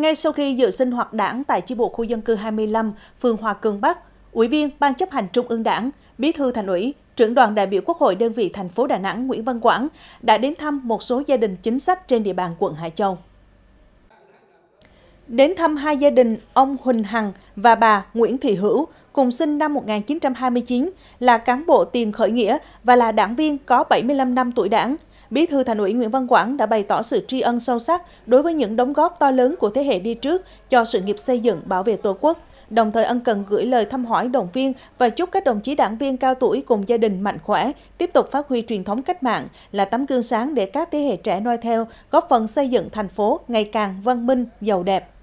Ngay sau khi dự sinh hoạt đảng tại chi bộ khu dân cư 25, phường Hòa Cường Bắc, Ủy viên Ban chấp hành Trung ương Đảng, Bí thư Thành ủy, trưởng đoàn đại biểu Quốc hội đơn vị thành phố Đà Nẵng Nguyễn Văn Quảng đã đến thăm một số gia đình chính sách trên địa bàn quận Hải Châu. Đến thăm hai gia đình ông Huỳnh Hằng và bà Nguyễn Thị Hữu, cùng sinh năm 1929, là cán bộ tiền khởi nghĩa và là đảng viên có 75 năm tuổi đảng, Bí thư Thành ủy Nguyễn Văn Quảng đã bày tỏ sự tri ân sâu sắc đối với những đóng góp to lớn của thế hệ đi trước cho sự nghiệp xây dựng bảo vệ Tổ quốc, đồng thời ân cần gửi lời thăm hỏi động viên và chúc các đồng chí đảng viên cao tuổi cùng gia đình mạnh khỏe, tiếp tục phát huy truyền thống cách mạng là tấm gương sáng để các thế hệ trẻ noi theo, góp phần xây dựng thành phố ngày càng văn minh, giàu đẹp.